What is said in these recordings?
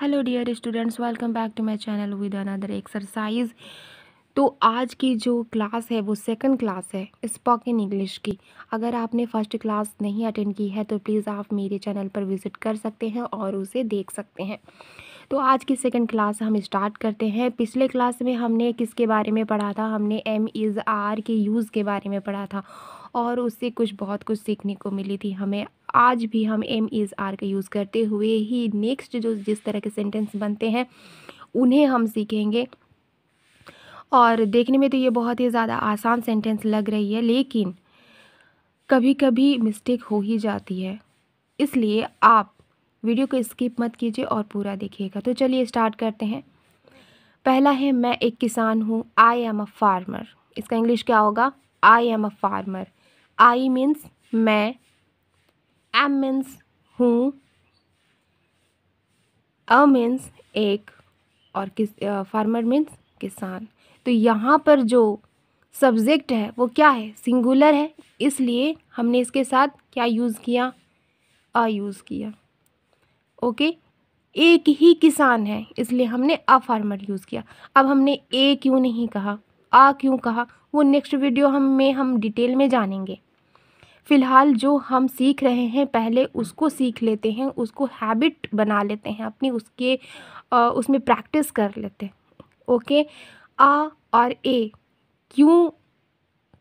Hello dear students welcome back to my channel with another exercise तो आज की जो क्लास है वो सेकंड क्लास है स्पोकन इंग्लिश की अगर आपने फर्स्ट क्लास नहीं अटेंड की है तो प्लीज़ आप मेरे चैनल पर विज़िट कर सकते हैं और उसे देख सकते हैं तो आज की सेकंड क्लास हम स्टार्ट करते हैं पिछले क्लास में हमने किसके बारे में पढ़ा था हमने एम इज़ आर के यूज़ के बारे में पढ़ा था और उससे कुछ बहुत कुछ सीखने को मिली थी हमें आज भी हम एम इज़ आर का यूज़ करते हुए ही नेक्स्ट जो जिस तरह के सेंटेंस बनते हैं उन्हें हम सीखेंगे और देखने में तो ये बहुत ही ज़्यादा आसान सेंटेंस लग रही है लेकिन कभी कभी मिस्टेक हो ही जाती है इसलिए आप वीडियो को स्किप मत कीजिए और पूरा देखिएगा तो चलिए स्टार्ट करते हैं पहला है मैं एक किसान हूँ आई एम अ फार्मर इसका इंग्लिश क्या होगा I am a farmer I means मैं एम मीन्स हूँ अ मीन्स एक और किस फार्मर मीन्स किसान तो यहाँ पर जो सब्जेक्ट है वो क्या है सिंगुलर है इसलिए हमने इसके साथ क्या यूज़ किया अ यूज़ किया ओके एक ही किसान है इसलिए हमने अ फार्मर यूज़ किया अब हमने ए क्यों नहीं कहा आ क्यों कहा वो नेक्स्ट वीडियो हम में हम डिटेल में जानेंगे फ़िलहाल जो हम सीख रहे हैं पहले उसको सीख लेते हैं उसको हैबिट बना लेते हैं अपनी उसके आ, उसमें प्रैक्टिस कर लेते हैं ओके आ और ए क्यों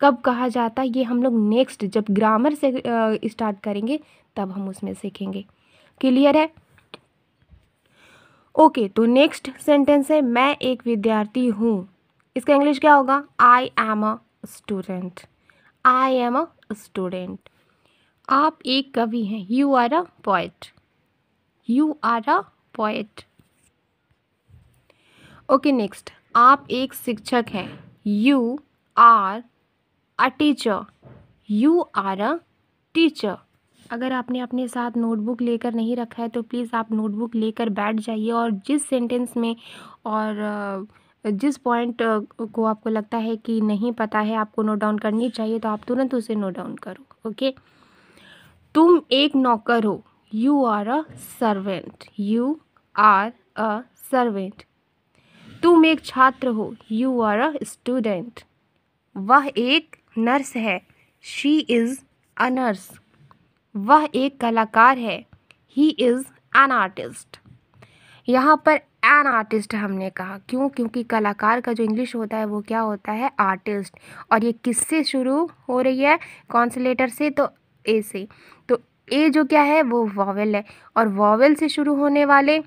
कब कहा जाता है ये हम लोग नेक्स्ट जब ग्रामर से स्टार्ट करेंगे तब हम उसमें सीखेंगे क्लियर है ओके तो नेक्स्ट सेंटेंस है मैं एक विद्यार्थी हूँ इसका इंग्लिश क्या होगा I am a student I am a student आप एक कवि हैं you are a poet you are a poet okay next आप एक शिक्षक हैं you are a teacher you are a teacher अगर आपने अपने साथ नोटबुक लेकर नहीं रखा है तो प्लीज़ आप नोटबुक लेकर बैठ जाइए और जिस सेंटेंस में और जिस पॉइंट को आपको लगता है कि नहीं पता है आपको नोट डाउन करनी चाहिए तो आप तुरंत उसे नोट डाउन करो ओके तुम एक नौकर हो you are a servant you are a servant तुम एक छात्र हो यू आर अ स्टूडेंट वह एक नर्स है शी इज़ अ नर्स वह एक कलाकार है ही इज़ एन आर्टिस्ट यहाँ पर एन आर्टिस्ट हमने कहा क्यों क्योंकि कलाकार का जो इंग्लिश होता है वो क्या होता है आर्टिस्ट और ये किससे शुरू हो रही है कौन से लेटर से तो ए से तो ए जो क्या है वो वॉवल है और वॉवल से शुरू होने वाले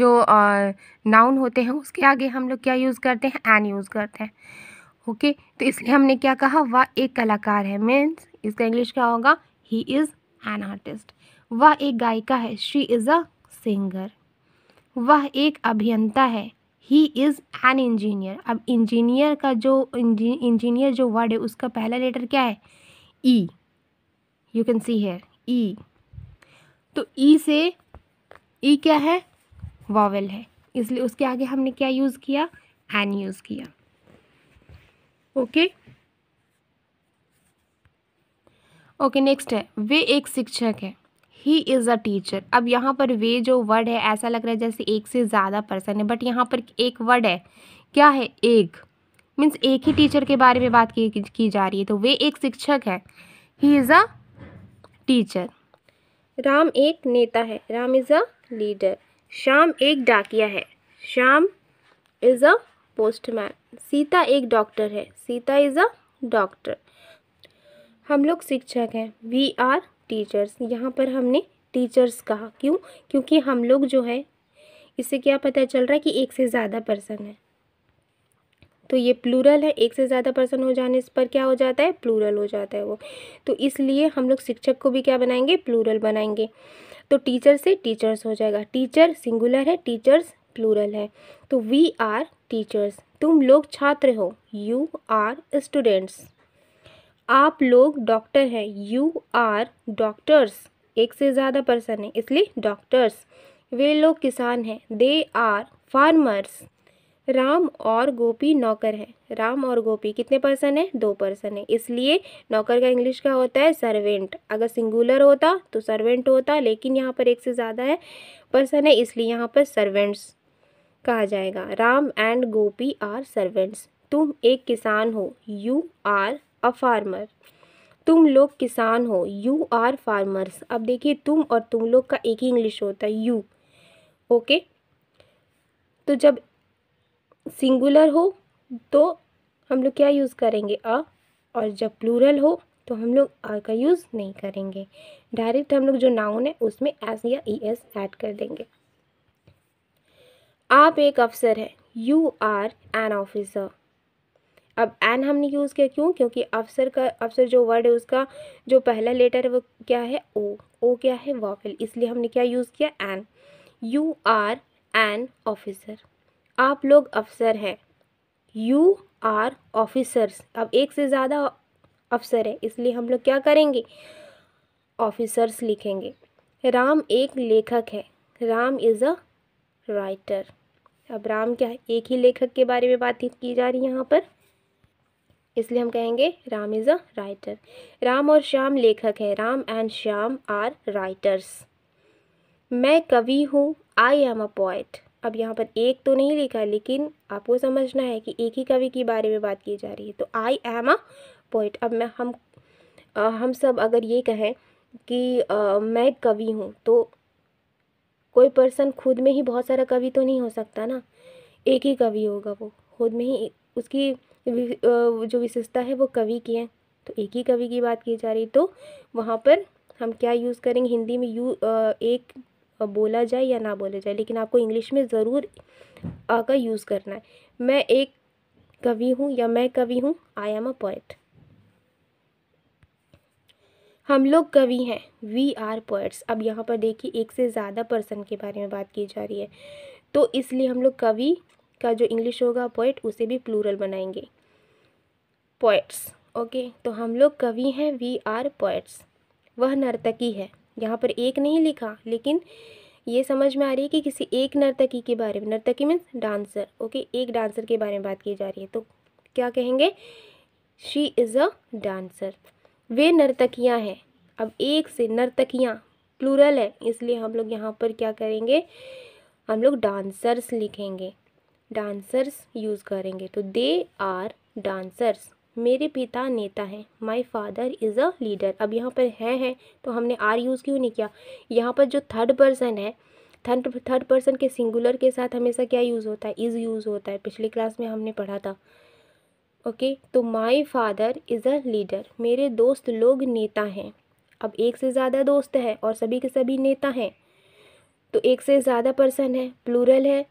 जो नाउन होते हैं उसके आगे हम लोग क्या यूज़ करते हैं एन यूज़ करते हैं ओके तो इसलिए हमने क्या कहा वह एक कलाकार है मीन्स इसका इंग्लिश क्या होगा ही इज़ एन आर्टिस्ट वह एक गायिका है शी इज़ अ सिंगर वह एक अभियंता है ही इज़ एन इंजीनियर अब इंजीनियर का जो इंजीनियर जो वर्ड है उसका पहला लेटर क्या है E you can see here E तो ई e से ई e क्या है वॉवेल है इसलिए उसके आगे हमने क्या यूज़ किया एन यूज़ किया ओके okay? ओके नेक्स्ट है वे एक शिक्षक है ही इज़ अ टीचर अब यहाँ पर वे जो वर्ड है ऐसा लग रहा है जैसे एक से ज़्यादा पर्सन है बट यहाँ पर एक वर्ड है क्या है एक मीन्स एक ही टीचर के बारे में बात की, की जा रही है तो वे एक शिक्षक है he is a teacher Ram एक नेता है Ram is a leader Shyam एक डाकिया है Shyam is a postman Sita एक डॉक्टर है सीता इज़ अ डॉक्टर हम लोग शिक्षक हैं वी आर टीचर्स यहाँ पर हमने टीचर्स कहा क्यों क्योंकि हम लोग जो है इससे क्या पता चल रहा है कि एक से ज़्यादा पर्सन है तो ये प्लूरल है एक से ज़्यादा पर्सन हो जाने इस पर क्या हो जाता है प्लूरल हो जाता है वो तो इसलिए हम लोग शिक्षक को भी क्या बनाएंगे प्लूरल बनाएंगे तो टीचर से टीचर्स हो जाएगा टीचर सिंगुलर है टीचर्स प्लूरल है तो वी आर टीचर्स तुम लोग छात्र हो यू आर स्टूडेंट्स आप लोग डॉक्टर हैं यू आर डॉक्टर्स एक से ज़्यादा पर्सन है इसलिए डॉक्टर्स वे लोग किसान हैं दे आर फार्मर्स राम और गोपी नौकर हैं राम और गोपी कितने पर्सन है दो पर्सन है इसलिए नौकर का इंग्लिश का होता है सर्वेंट अगर सिंगुलर होता तो सर्वेंट होता लेकिन यहाँ पर एक से ज़्यादा है पर्सन है इसलिए यहाँ पर सर्वेंट्स कहा जाएगा Ram and Gopi are servants तुम एक किसान हो यू आर अ फार्मर तुम लोग किसान हो यू आर फार्मर्स अब देखिए तुम और तुम लोग का एक ही इंग्लिश होता है यू ओके तो जब सिंगुलर हो तो हम लोग क्या यूज़ करेंगे अ और जब प्लूरल हो तो हम लोग अ का यूज़ नहीं करेंगे डायरेक्ट हम लोग जो नाउन है उसमें एस या ई एस ऐड कर देंगे आप एक अफसर हैं यू आर एन ऑफिसर अब एन हमने यूज़ किया क्यों क्योंकि अफसर का अफसर जो वर्ड है उसका जो पहला लेटर है वो क्या है ओ ओ क्या है वॉफिल इसलिए हमने क्या यूज़ किया an you are an officer आप लोग अफसर हैं यू आर ऑफिसर्स अब एक से ज़्यादा अफसर है इसलिए हम लोग क्या करेंगे ऑफिसर्स लिखेंगे राम एक लेखक है राम इज़ अ राइटर अब राम क्या है एक ही लेखक के बारे में बात की जा रही है यहाँ पर इसलिए हम कहेंगे Ram is a writer Ram और श्याम लेखक है Ram and Shyam are writers मैं कवि हूँ आई एम अ पोइट अब यहाँ पर एक तो नहीं लिखा लेकिन आपको समझना है कि एक ही कवि के बारे में बात की जा रही है तो आई एम अ पोइट अब मैं हम आ, हम सब अगर ये कहें कि आ, मैं कवि हूँ तो कोई पर्सन खुद में ही बहुत सारा कवि तो नहीं हो सकता ना एक ही कवि होगा वो खुद में ही उसकी जो विशेषता है वो कवि की है तो एक ही कवि की बात की जा रही तो वहाँ पर हम क्या यूज़ करेंगे हिंदी में यू एक बोला जाए या ना बोला जाए लेकिन आपको इंग्लिश में ज़रूर आकर यूज़ करना है मैं एक कवि हूँ या मैं कवि हूँ आई एम अ पोइट हम लोग कवि हैं वी आर पोइट्स अब यहाँ पर देखिए एक से ज़्यादा पर्सन के बारे में बात की जा रही है तो इसलिए हम लोग कवि का जो इंग्लिश होगा पोइट उसे भी प्लूरल बनाएंगे पोइट्स ओके तो हम लोग कवि हैं वी आर पोइट्स वह नर्तकी है यहाँ पर एक नहीं लिखा लेकिन ये समझ में आ रही है कि किसी एक नर्तकी के बारे में नर्तकी मीन्स डांसर ओके एक डांसर के बारे में बात की जा रही है तो क्या कहेंगे शी इज़ अ डांसर वे नर्तकियाँ हैं अब एक से नर्तकियाँ प्लूरल है इसलिए हम लोग यहाँ पर क्या करेंगे हम लोग डांसर्स लिखेंगे डांसर्स यूज़ करेंगे तो दे आर डांसर्स मेरे पिता नेता हैं my father is a leader अब यहाँ पर है है तो हमने आर यूज़ क्यों नहीं किया यहाँ पर जो थर्ड पर्सन है थर्ड थर्ड पर्सन के सिंगुलर के साथ हमेशा क्या यूज़ होता है इज़ यूज़ होता है पिछली क्लास में हमने पढ़ा था ओके तो my father is a leader मेरे दोस्त लोग नेता हैं अब एक से ज़्यादा दोस्त है और सभी के सभी नेता हैं तो एक से ज़्यादा पर्सन है प्लूरल है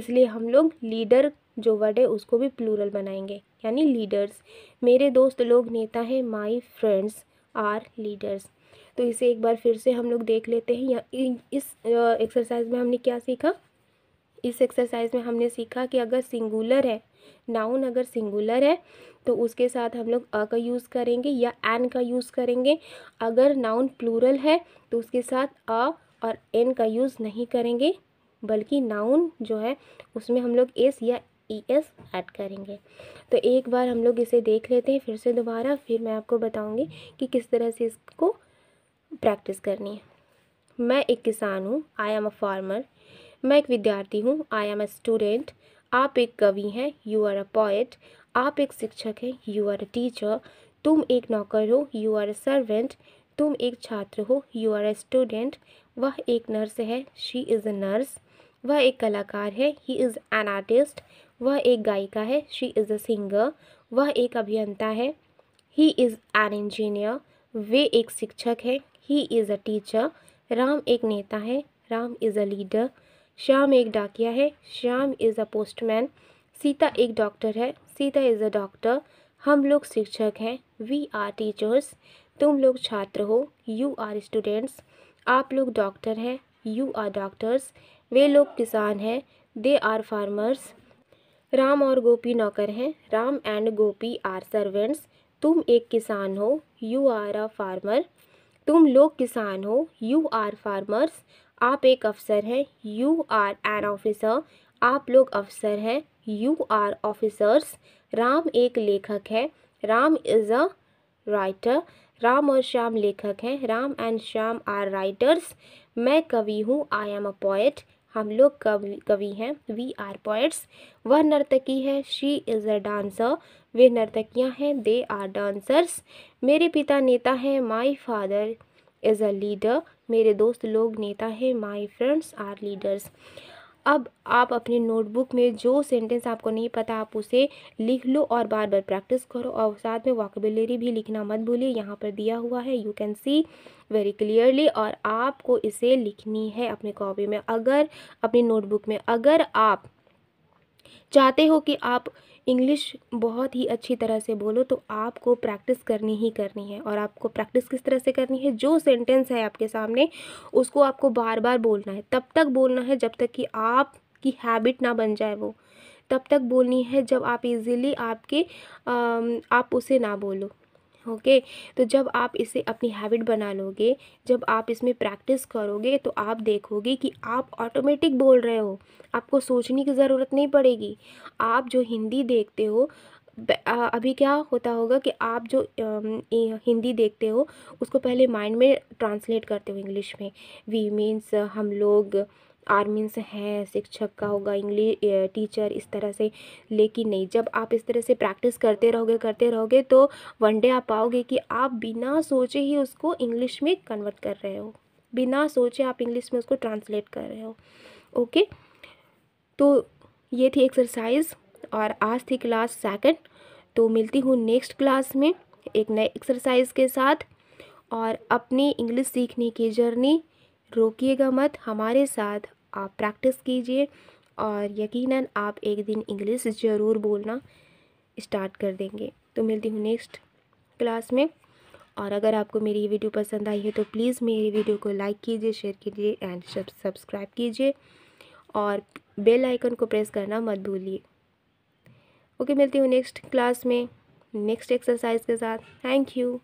इसलिए हम लोग लीडर जो वर्ड है उसको भी प्लूरल बनाएंगे यानी लीडर्स मेरे दोस्त लोग नेता हैं माई फ्रेंड्स आर लीडर्स तो इसे एक बार फिर से हम लोग देख लेते हैं या इस एक्सरसाइज में हमने क्या सीखा इस एक्सरसाइज में हमने सीखा कि अगर सिंगुलर है नाउन अगर सिंगुलर है तो उसके साथ हम लोग अ का यूज़ करेंगे या एन का यूज़ करेंगे अगर नाउन प्लूरल है तो उसके साथ अ और एन का यूज़ नहीं करेंगे बल्कि नाउन जो है उसमें हम लोग एस या ई एस ऐड करेंगे तो एक बार हम लोग इसे देख लेते हैं फिर से दोबारा फिर मैं आपको बताऊंगी कि किस तरह से इसको प्रैक्टिस करनी है मैं एक किसान हूँ आई एम अ फार्मर मैं एक विद्यार्थी हूँ आई एम अ स्टूडेंट आप एक कवि हैं यू आर अ पोएट आप एक शिक्षक हैं यू आर अ टीचर तुम एक नौकर हो यू आर अ सर्वेंट तुम एक छात्र हो यू आर अ स्टूडेंट वह एक नर्स है शी इज़ अ नर्स वह एक कलाकार है ही इज़ एन आर्टिस्ट वह एक गायिका है शी इज़ अ सिंगर वह एक अभियंता है ही इज़ एन इंजीनियर वे एक शिक्षक है he is a teacher Ram एक नेता है Ram is a leader Shyam एक डाकिया है Shyam is a postman Sita एक डॉक्टर है सीता इज़ अ डॉक्टर हम लोग शिक्षक हैं वी आर टीचर्स तुम लोग छात्र हो यू आर स्टूडेंट्स आप लोग डॉक्टर हैं यू आर डॉक्टर्स वे लोग किसान हैं दे आर फार्मर्स राम और गोपी नौकर हैं Ram and Gopi are servants तुम एक किसान हो यू आर अ फार्मर तुम लोग किसान हो यू आर फार्मर्स आप एक अफसर हैं यू आर एन ऑफिसर आप लोग अफसर हैं यू आर ऑफिसर्स राम एक लेखक है Ram is a writer Ram और श्याम लेखक हैं Ram and Shyam are writers मैं कवि हूँ आई एम अ पोएट हम लोग कवि कवि हैं वी आर पोइट्स वह नर्तकी है शी इज़ अ डांसर वे नर्तकियां हैं दे आर डांसर्स मेरे पिता नेता हैं my father is a leader मेरे दोस्त लोग नेता हैं माई फ्रेंड्स आर लीडर्स अब आप अपनी नोटबुक में जो सेंटेंस आपको नहीं पता आप उसे लिख लो और बार बार प्रैक्टिस करो और साथ में वॉकबलरी भी लिखना मत भूलिए यहाँ पर दिया हुआ है you can see very clearly और आपको इसे लिखनी है अपने कॉपी में अगर अपनी नोटबुक में अगर आप चाहते हो कि आप इंग्लिश बहुत ही अच्छी तरह से बोलो तो आपको प्रैक्टिस करनी ही करनी है और आपको प्रैक्टिस किस तरह से करनी है जो सेंटेंस है आपके सामने उसको आपको बार बार बोलना है तब तक बोलना है जब तक कि आपकी हैबिट ना बन जाए वो तब तक बोलनी है जब आप इजीली आपके आप उसे ना बोलो ओके तो जब आप इसे अपनी हैबिट बना लोगे जब आप इसमें प्रैक्टिस करोगे तो आप देखोगे कि आप ऑटोमेटिक बोल रहे हो आपको सोचने की ज़रूरत नहीं पड़ेगी आप जो हिंदी देखते हो अभी क्या होता होगा कि आप जो हिंदी देखते हो उसको पहले माइंड में ट्रांसलेट करते हो इंग्लिश में वी मीन्स हम लोग आर्मीन्स हैं शिक्षक का होगा इंग्लिश टीचर इस तरह से लेकिन नहीं जब आप इस तरह से प्रैक्टिस करते रहोगे करते रहोगे तो वन डे आप पाओगे कि आप बिना सोचे ही उसको इंग्लिश में कन्वर्ट कर रहे हो बिना सोचे आप इंग्लिश में उसको ट्रांसलेट कर रहे हो ओके तो ये थी एक्सरसाइज और आज थी क्लास सेकेंड तो मिलती हूँ नेक्स्ट क्लास में एक नए एक्सरसाइज के साथ और अपनी इंग्लिश सीखने की जर्नी रोकिएगा मत हमारे साथ आप प्रैक्टिस कीजिए और यकीनन आप एक दिन इंग्लिश ज़रूर बोलना स्टार्ट कर देंगे तो मिलती हूँ नेक्स्ट क्लास में और अगर आपको मेरी ये वीडियो पसंद आई है तो प्लीज़ मेरी वीडियो को लाइक कीजिए शेयर कीजिए एंड सब्सक्राइब कीजिए और बेल आइकन को प्रेस करना मत भूलिए ओके मिलती हूँ नेक्स्ट क्लास में नेक्स्ट एक्सरसाइज के साथ थैंक यू